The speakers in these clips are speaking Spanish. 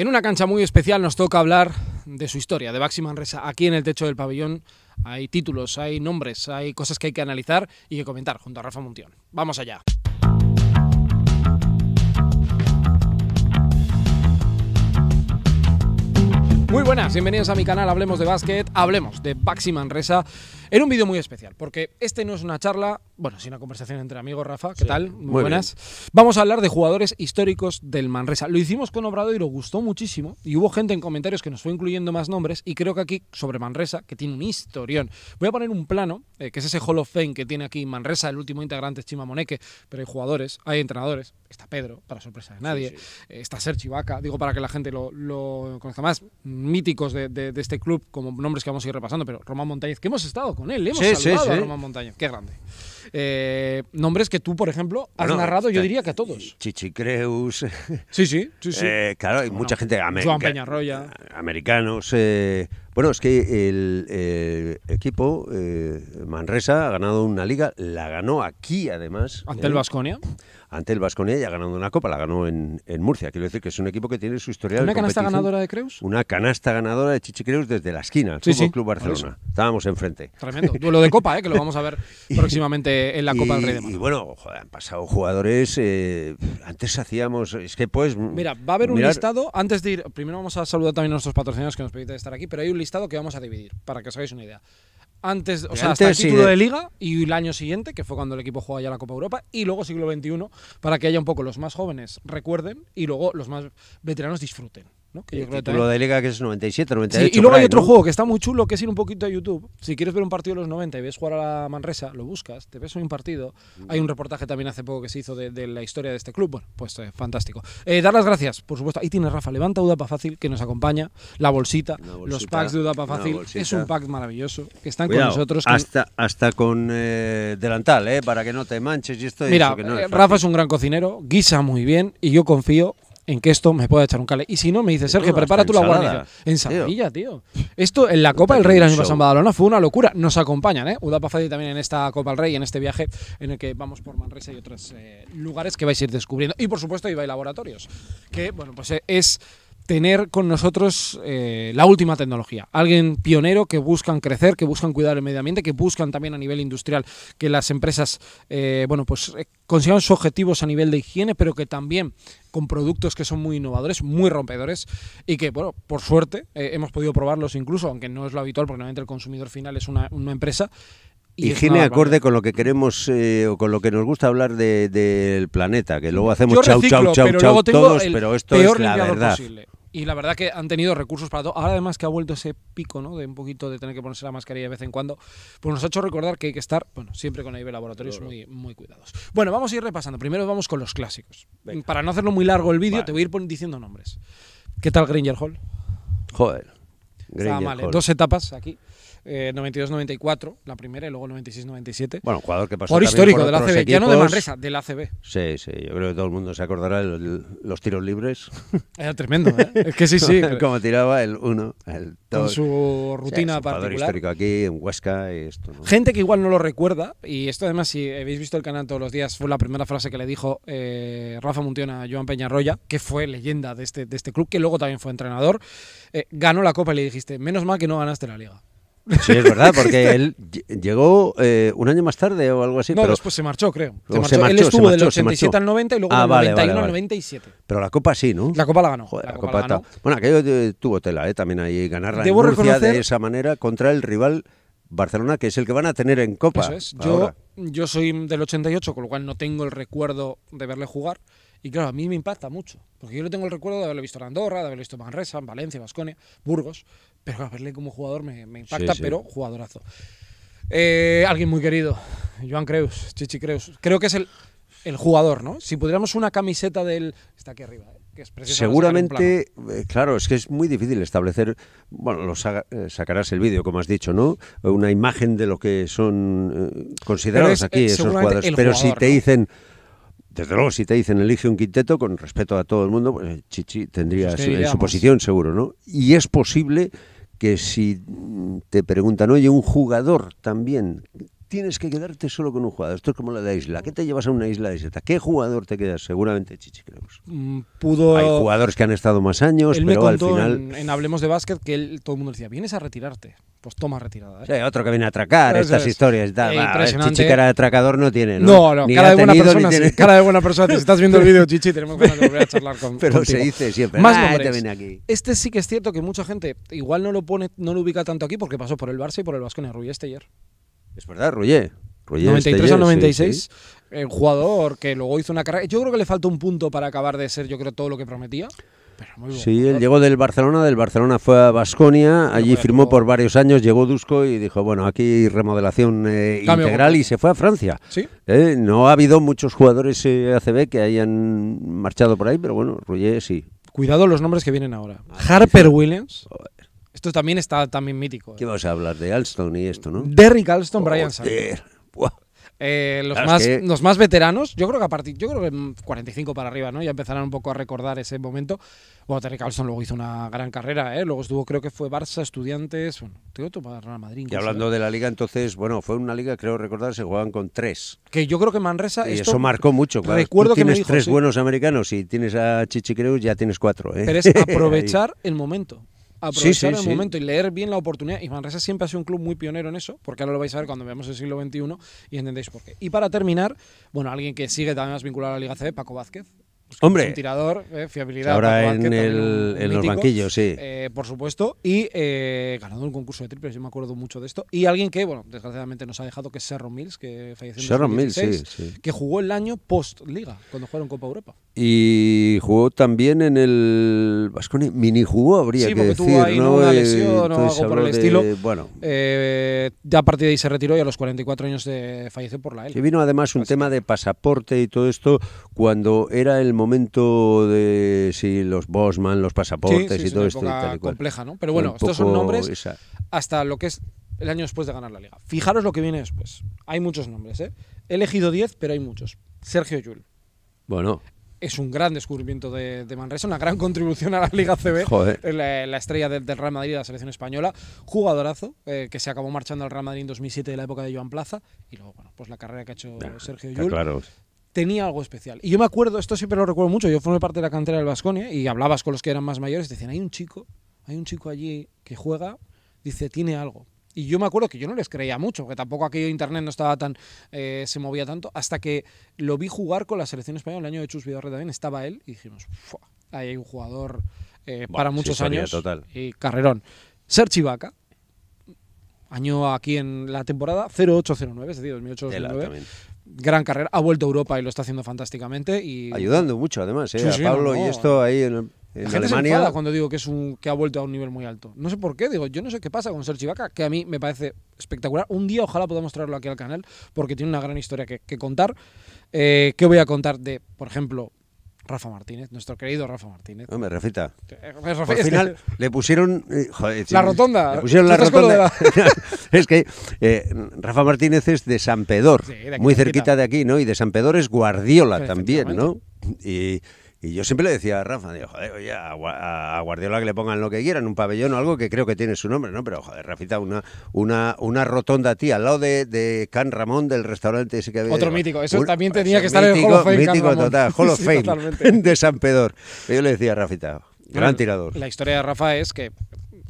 En una cancha muy especial nos toca hablar de su historia, de Baxi Manresa. Aquí en el techo del pabellón hay títulos, hay nombres, hay cosas que hay que analizar y que comentar junto a Rafa Montión. Vamos allá. Muy buenas, bienvenidos a mi canal Hablemos de Básquet, hablemos de Baxi Manresa. Era un vídeo muy especial, porque este no es una charla, bueno, sí una conversación entre amigos, Rafa, ¿qué tal? Muy, buenas. Vamos a hablar de jugadores históricos del Manresa. Lo hicimos con Obrado y lo gustó muchísimo, y hubo gente en comentarios que nos fue incluyendo más nombres, y creo que aquí, sobre Manresa, que tiene un historión. Voy a poner un plano, eh, que es ese Hall of Fame que tiene aquí Manresa, el último integrante es Chima Moneque, pero hay jugadores, hay entrenadores, está Pedro, para sorpresa de nadie, eh, está Sergi Vaca, digo para que la gente lo, conozca más, míticos de, este club, como nombres que vamos a ir repasando, pero Román Montañez, que hemos estado con él, le hemos salvado a Qué grande. Eh, nombres que tú, por ejemplo, has narrado, yo diría que a todos. Chichicreus. Sí, sí, sí. sí. Eh, claro, hay mucha gente. Juan Joan Peñarroya. Americanos. Eh, bueno, es que el, equipo Manresa ha ganado una liga, la ganó aquí además. Ante el Vasconia ante el Vasconia ya ganando una copa, la ganó en, Murcia. Quiero decir que es un equipo que tiene su historial. ¿Una canasta ganadora de Creus? Una canasta ganadora de Chichi Creus desde la esquina, el Club Barcelona. Estábamos enfrente. Tremendo. Duelo de copa, ¿eh? que lo vamos a ver próximamente en la Copa del Rey de Madrid. Y bueno, han pasado jugadores. Eh, antes hacíamos. Es que pues. Mm, Mira, va a haber un listado. Antes de ir, primero vamos a saludar también a nuestros patrocinadores que nos permiten estar aquí, pero hay un listado que vamos a dividir para que os hagáis una idea antes, o sea, hasta el título de... liga y el año siguiente, que fue cuando el equipo juega ya la Copa Europa, y luego siglo XXI, para que haya un poco los más jóvenes recuerden y luego los más veteranos disfruten. ¿no? Que yo creo que lo delega que es 97, 98. y luego hay otro juego que está muy chulo, que es ir un poquito a YouTube. Si quieres ver un partido de los 90 y ves jugar a la Manresa, lo buscas, te ves un partido. Hay un reportaje también hace poco que se hizo de, la historia de este club. Bueno, pues eh, fantástico. Eh, dar las gracias, por supuesto. Ahí tienes Rafa, levanta Udapa Fácil, que nos acompaña. La bolsita, los packs de Udapa Fácil. Es un pack maravilloso, que están con nosotros. Hasta, hasta con eh, delantal, ¿eh? Para que no te manches y Mira, que no es Rafa es un gran cocinero, guisa muy bien y yo confío en que esto me pueda echar un cale. Y si no, me dice, Sergio, prepara tu la En Sardilla, tío. Esto en la Copa del Rey de la San Badalona fue una locura. Nos acompañan, ¿eh? Udapa Fadi también en esta Copa del Rey, en este viaje en el que vamos por Manresa y otros eh, lugares que vais a ir descubriendo. Y por supuesto, y Laboratorios, que, bueno, pues eh, es tener con nosotros eh, la última tecnología, alguien pionero que buscan crecer, que buscan cuidar el medio ambiente, que buscan también a nivel industrial que las empresas, eh, bueno, pues eh, consigan sus objetivos a nivel de higiene, pero que también con productos que son muy innovadores, muy rompedores y que, bueno, por suerte hemos podido probarlos incluso, aunque no es lo habitual porque normalmente el consumidor final es una, empresa, Higiene acorde con lo que queremos o con lo que nos gusta hablar del planeta, que luego hacemos chau, chau, chau, chau todos, pero esto es la verdad. Y la verdad que han tenido recursos para todo. Ahora además que ha vuelto ese pico, ¿no? De un poquito de tener que ponerse la mascarilla de vez en cuando, pues nos ha hecho recordar que hay que estar, bueno, siempre con IB Laboratorios muy, muy cuidados. Bueno, vamos a ir repasando. Primero vamos con los clásicos. Para no hacerlo muy largo el vídeo, te voy a ir diciendo nombres. ¿Qué tal Granger Hall? Joder. Granger ¿eh? Hall. dos etapas aquí. 92-94, eh, la primera, y luego 96-97. Bueno, jugador que pasó. Por histórico la ACB, ya no de Manresa, del ACB. Sí, sí, yo creo que todo el mundo se acordará de los tiros libres. Era tremendo, ¿eh? Es que sí, sí. Como tiraba el 1, el Con su rutina para histórico aquí, en Huesca, esto. Gente que igual no lo recuerda, y esto además, si habéis visto el canal todos los días, fue la primera frase que le dijo eh, Rafa Muntión a Joan Peñarroya, que fue leyenda de este, este club, que luego también fue entrenador. Eh, ganó la Copa y le dijiste, menos mal que no ganaste la Liga. Sí, es verdad, porque él llegó eh, un año más tarde o algo así. No, después se marchó, creo. Se marchó. él estuvo del 87 al 90 y luego ah, del 91 al 97. Pero la Copa sí, ¿no? La Copa la ganó. Joder, Bueno, aquello tuvo tela, ¿eh? También ahí ganarla Debo en de esa manera contra el rival Barcelona, que es el que van a tener en Copa. Eso es. Yo, yo soy del 88, con lo cual no tengo el recuerdo de verle jugar. Y claro, a mí me impacta mucho, porque yo le tengo el recuerdo de haberlo visto en Andorra, de haberlo visto en Manresa, en Valencia, en Vasconia, Burgos, pero a verle como jugador me, impacta, pero jugadorazo. Eh, alguien muy querido, Joan Creus, Chichi Creus. Creo que es el, el jugador, ¿no? Si pudiéramos una camiseta del... Está aquí arriba, ¿eh? Que es Seguramente, eh, claro, es que es muy difícil establecer, bueno, lo sacarás el vídeo, como has dicho, ¿no? Una imagen de lo que son considerados aquí esos jugadores. Pero si te dicen, desde luego, si te dicen elige un quinteto, con respeto a todo el mundo, pues eh, Chichi tendría su, su, posición seguro, ¿no? Y es posible que si te preguntan, oye, un jugador también tienes que quedarte solo con un jugador. Esto es como la de isla. ¿Qué te llevas a una isla de seta? ¿Qué jugador te quedas? Seguramente Chichi creo. Mm, pudo... Hay jugadores que han estado más años, pero al final... al final. En, en, Hablemos de Básquet que él, todo el mundo decía: vienes a retirarte. Pues toma retirada. ¿eh? otro que viene a atracar, estas historias. Da, Chichi cara de atracador no tiene. No, no, no cara, de buena persona, de buena persona. Si estás viendo el vídeo, Chichi, tenemos que volver a charlar con Pero se dice siempre. Más ah, te este viene aquí. Este sí que es cierto que mucha gente igual no lo pone, no lo ubica tanto aquí porque pasó por el Barça y por el en el este ayer. Es verdad, Roger. 93 al 96. El jugador que luego hizo una carrera. Yo creo que le falta un punto para acabar de ser, yo creo, todo lo que prometía. sí, él llegó del Barcelona, del Barcelona fue a Basconia, allí firmó por varios años, llegó Dusko y dijo, bueno, aquí remodelación eh, integral y se fue a Francia. ¿Sí? Eh, no ha habido muchos jugadores eh, ACB que hayan marchado por ahí, pero bueno, Roger sí. Cuidado los nombres que vienen ahora. Ah, Harper Williams. Oh, esto también está también mítico. ¿Qué eh. vas a hablar? De Alston y esto, ¿no? Derrick Alston, Brian Sander. Eh, los, más, los más veteranos, yo creo que a partir, yo creo que 45 para arriba, ¿no? Ya empezarán un poco a recordar ese momento. Bueno, Terry Carlson luego hizo una gran carrera, ¿eh? Luego estuvo, creo que fue Barça, Estudiantes, bueno, tengo que para Real Madrid. Y hablando ¿eh? de la liga, entonces, bueno, fue una liga, creo recordar, se jugaban con tres. Que yo creo que Manresa. Y eso marcó mucho, claro. Recuerdo tienes que tres buenos americanos y tienes a Creus, ya tienes cuatro, Pero es aprovechar el momento aprovechar el momento y leer bien la oportunidad. Y Manresa siempre ha sido un club muy pionero en eso, porque ahora lo vais a ver cuando veamos el siglo XXI y entendéis por qué. Y para terminar, bueno, alguien que sigue también más vinculado a la Liga CB, Paco Vázquez, Hombre. Un tirador, eh, fiabilidad. Ahora en, los banquillos, sí. Eh, por supuesto. Y eh, ganando un concurso de triples, yo me acuerdo mucho de esto. Y alguien que, bueno, desgraciadamente nos ha dejado, que es Serron Mills, que falleció en Mills, sí, Que jugó el año post-liga, cuando jugaron Copa Europa. Y jugó también en el Vasconi, mini jugó, habría que decir. ahí ¿no? una lesión o algo por el estilo. Bueno. ya a partir de ahí se retiró y a los 44 años de, falleció por la L. Y vino además un tema de pasaporte y todo esto cuando era el momento de si los Bosman, los pasaportes y todo es una esto. compleja, ¿no? Pero bueno, estos son nombres hasta lo que es el año después de ganar la liga. Fijaros lo que viene después. Hay muchos nombres, ¿eh? He elegido 10, pero hay muchos. Sergio Yul. Bueno. Es un gran descubrimiento de, Manresa, una gran contribución a la Liga CB. Joder. Eh, la, estrella del, Real Madrid, de la selección española. Jugadorazo, eh, que se acabó marchando al Real Madrid en 2007 de la época de Joan Plaza. Y luego, bueno, pues la carrera que ha hecho Sergio Yul. Claro tenía algo especial. Y yo me acuerdo, esto siempre lo recuerdo mucho, yo formé parte de la cantera del Vasconia y hablabas con los que eran más mayores, y decían, hay un chico, hay un chico allí que juega, dice, tiene algo. Y yo me acuerdo que yo no les creía mucho, que tampoco aquello de internet no estaba tan, eh, se movía tanto, hasta que lo vi jugar con la selección española, el año de Chus Vidorre también, estaba él, y dijimos, ahí hay un jugador eh, para muchos años y carrerón. Ser Chivaca año aquí en la temporada 0809, es decir, 2008-2009 gran carrera, ha vuelto a Europa y lo está haciendo fantásticamente. Y... Ayudando mucho, además, eh, Pablo y esto ahí en, gente Alemania. cuando digo que, es un, que ha vuelto a un nivel muy alto. No sé por qué, digo, yo no sé qué pasa con Sergi que a mí me parece espectacular. Un día ojalá podamos traerlo aquí al canal, porque tiene una gran historia que, contar. Eh, ¿Qué voy a contar de, por ejemplo, Rafa Martínez, nuestro querido Rafa Martínez. Hombre, refita. Eh, Al final le pusieron. Eh, la rotonda. Le pusieron la rotonda. es que eh, Rafa Martínez es de San muy cerquita de aquí, ¿no? Y de San es Guardiola también, ¿no? Y y yo siempre le decía a Rafa, a, Guardiola que le pongan lo que quieran, un pabellón o algo que creo que tiene su nombre, ¿no? Pero, joder, Rafita, una, una, una rotonda, tía, al lado de, Can Ramón del restaurante ese que había. Otro mítico, eso también tenía que estar en el Hall Hall of de San Pedro. Yo le decía a Rafita, gran tirador. La historia de Rafa es que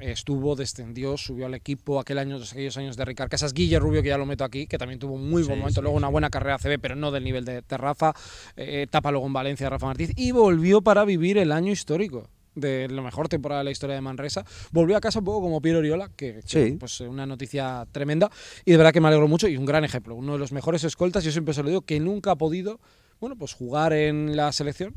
estuvo, descendió, subió al equipo aquel año, aquellos años de Ricard Casas, Guille Rubio, que ya lo meto aquí, que también tuvo un muy buen momento, luego una buena carrera CB, pero no del nivel de, terrafa eh, tapa luego en Valencia Rafa Martínez y volvió para vivir el año histórico de la mejor temporada de la historia de Manresa. Volvió a casa un poco como Piero Oriola, que, sí. pues eh, una noticia tremenda y de verdad que me alegro mucho y un gran ejemplo, uno de los mejores escoltas, yo siempre se lo digo, que nunca ha podido, bueno, pues jugar en la selección,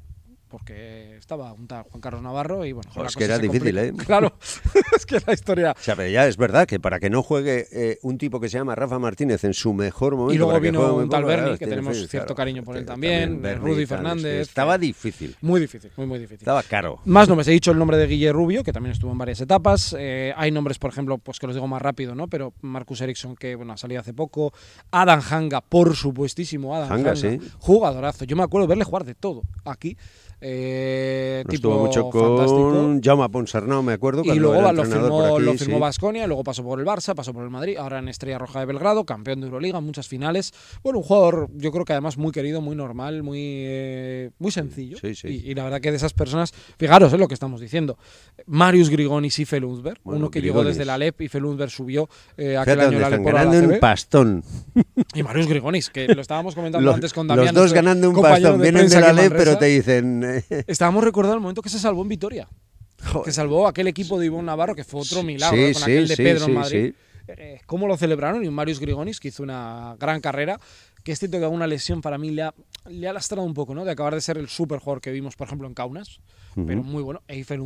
porque estaba un tal Juan Carlos Navarro y bueno. Joder, es que era difícil, ¿eh? Claro, es que la historia. O ya es verdad que para que no juegue eh, un tipo que se llama Rafa Martínez en su mejor momento. Y luego vino un tal que tenemos cierto cariño por él también, Rudy Fernández. Estaba difícil. Muy difícil, muy, muy difícil. Estaba caro. Más no me he dicho el nombre de Guille Rubio, que también estuvo en varias etapas. Eh, hay nombres, por ejemplo, pues que los digo más rápido, ¿no? Pero Marcus Ericsson, que bueno, ha salido hace poco. Adam Hanga, por supuestísimo, Adam Hanga. Jugadorazo. Yo me acuerdo verle jugar de todo aquí. Eh, Estuvo mucho con Jaume Ponsarnau, me acuerdo. Y luego lo firmó, Basconia, luego pasó por el Barça, pasó por el Madrid, ahora en Estrella Roja de Belgrado, campeón de Euroliga, muchas finales. Bueno, un jugador, yo creo que además muy querido, muy normal, muy, eh, muy sencillo. y, la verdad que de esas personas, fijaros en eh, lo que estamos diciendo. Marius Grigonis y Felunzberg, uno que llegó desde la Alep y Felunzberg subió eh, aquel año la Alep la un pastón. Y Marius Grigonis, que lo estábamos comentando antes con Damián. Los dos ganando un pastón, vienen de la Alep, pero te dicen... Eh. Estábamos recordando momento que se salvó en Vitoria. Que salvó aquel equipo de Ivonne Navarro, que fue otro milagro con aquel de Pedro en Madrid. Eh, ¿Cómo lo celebraron? Y un Marius Grigonis, que hizo una gran carrera, que es cierto que una lesión para mí le ha, lastrado un poco, ¿no? De acabar de ser el superjugador que vimos, por ejemplo, en Kaunas, pero muy bueno. Eiffel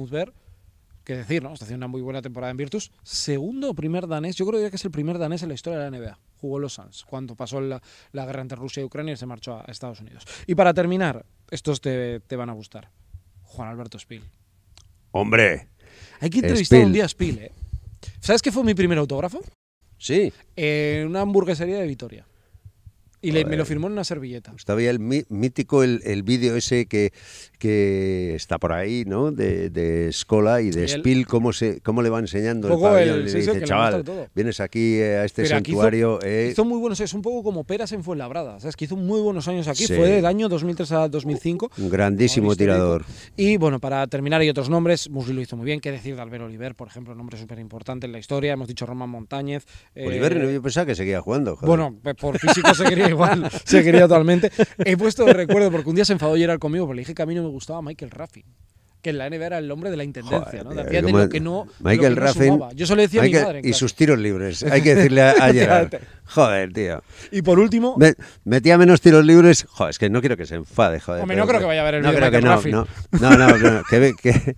que decir, ¿no? Está haciendo una muy buena temporada en Virtus. Segundo primer danés, yo creo que es el primer danés en la historia de la NBA. Jugó los Suns cuando pasó la, guerra entre Rusia y Ucrania y se marchó a Estados Unidos. Y para terminar, estos te, te van a gustar. Juan Alberto Spil. Hombre. Hay que entrevistar un día a ¿eh? ¿Sabes qué fue mi primer autógrafo? Sí. En una hamburguesería de Vitoria. Y me lo firmó en una servilleta. Estaba pues ya el mítico el, el vídeo ese que, que está por ahí, ¿no? De, de Escola y de y Spiel, cómo, se, cómo le va enseñando el pabellón. dice, chaval, vienes aquí a este santuario. Eh". Hizo, muy buenos es un poco como Peras en Fuenlabrada, ¿sabes? Que hizo muy buenos años aquí, fue del año 2003 a 2005. Un grandísimo tirador. Y bueno, para terminar, hay otros nombres, Musli lo hizo muy bien, qué decir de Albert Oliver, por ejemplo, un nombre súper importante en la historia, hemos dicho Román Montañez. Eh, Oliver, yo pensaba que seguía jugando. Bueno, pues por físico seguiría igual se quería totalmente. He puesto de recuerdo porque un día se enfadó era conmigo porque le dije que a mí no me gustaba Michael Raffi que en la NBA era el hombre de la intendencia, ¿no? de que no. Michael lo Raffin. Yo solo decía a mi madre. Y sus tiros libres. Hay que decirle ayer, Joder, tío. Y por último. metía menos tiros libres. Joder, es que no quiero que se enfade, joder. Hombre, no creo que vaya a haber el no creo no, no, no, Que, que,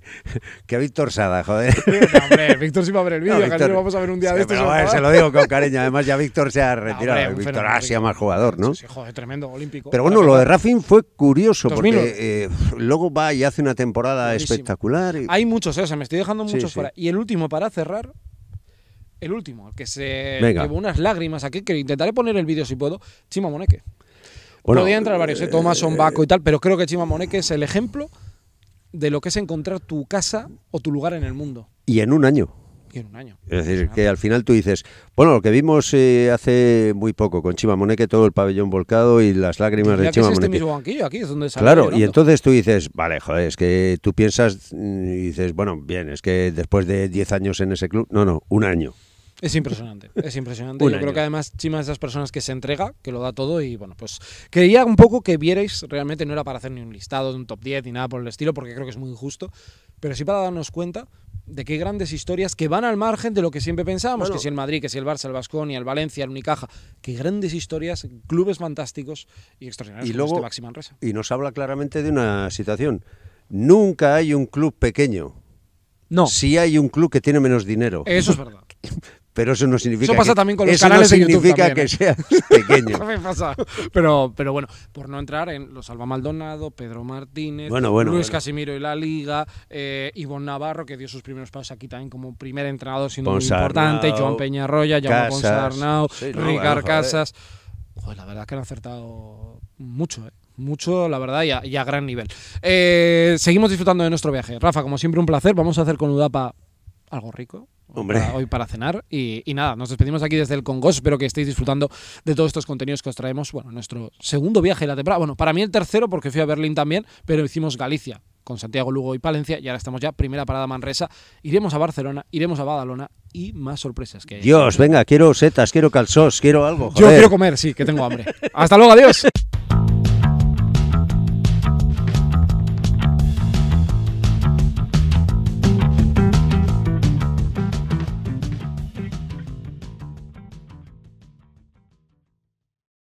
que Víctor Sada, joder. hombre, Víctor sí va a ver el vídeo. vamos a ver un día de estos. se lo digo con cariño. Además, ya Víctor se ha retirado. Víctor ha sido más jugador, ¿no? Sí, joder, tremendo, olímpico. Pero bueno, lo de Raffin fue curioso, porque eh, luego va y hace una temporada espectacular. Hay muchos, eh, o sea, me estoy dejando muchos fuera. Y el último, para cerrar, el último, que se llevó unas lágrimas aquí, que intentaré poner el vídeo si puedo, Chima Moneque. Podría entrar varios, ¿eh? eh Tomás, eh, Baco y tal, pero creo que Chima Moneque es el ejemplo de lo que es encontrar tu casa o tu lugar en el mundo. Y en un año un año. Es decir, que al final tú dices, bueno, lo que vimos eh, hace muy poco con Chima que todo el pabellón volcado y las lágrimas de Chima este Claro, y entonces tú dices, vale, joder, es que tú piensas mm, y dices, bueno, bien, es que después de 10 años en ese club, no, no, un año. Es impresionante, es impresionante. Yo creo que además Chima es de esas personas que se entrega, que lo da todo y bueno, pues creía un poco que vierais, realmente no era para hacer ni un listado, de un top 10 ni nada por el estilo, porque creo que es muy injusto, pero sí para darnos cuenta de qué grandes historias que van al margen de lo que siempre pensábamos, que si el Madrid, que si el Barça, el y el Valencia, el Unicaja, qué grandes historias, clubes fantásticos y extraordinarios y este Y nos habla claramente de una situación. Nunca hay un club pequeño. No. Si hay un club que tiene menos dinero. Eso es verdad. pero eso no significa eso pasa también con los canales significa que ¿eh? seas pequeño pasa. pero pero bueno por no entrar en los Alba Maldonado Pedro Martínez bueno, Luis Casimiro y la Liga eh, Ivonne Navarro que dio sus primeros pasos aquí también como primer entrenador sin muy importante Joan Peñarroya Jaume Ponsarnau Ricard Casas joder, la verdad es que han acertado mucho ¿eh? mucho, la verdad, y a, gran nivel. Eh, seguimos disfrutando de nuestro viaje. Rafa, como siempre, un placer. Vamos a hacer con Udapa algo rico. Hombre. hoy para cenar. Y, nada, nos despedimos aquí desde el Congo. Espero que estéis disfrutando de todos estos contenidos que os traemos. Bueno, nuestro segundo viaje la temporada. Bueno, para mí el tercero, porque fui a Berlín también, pero hicimos Galicia con Santiago, Lugo y Palencia. Y ahora estamos ya, primera parada Manresa. Iremos a Barcelona, iremos a Badalona y más sorpresas que Dios, venga, quiero setas, quiero calzós, quiero algo. Yo quiero comer, sí, que tengo hambre. Hasta luego, adiós.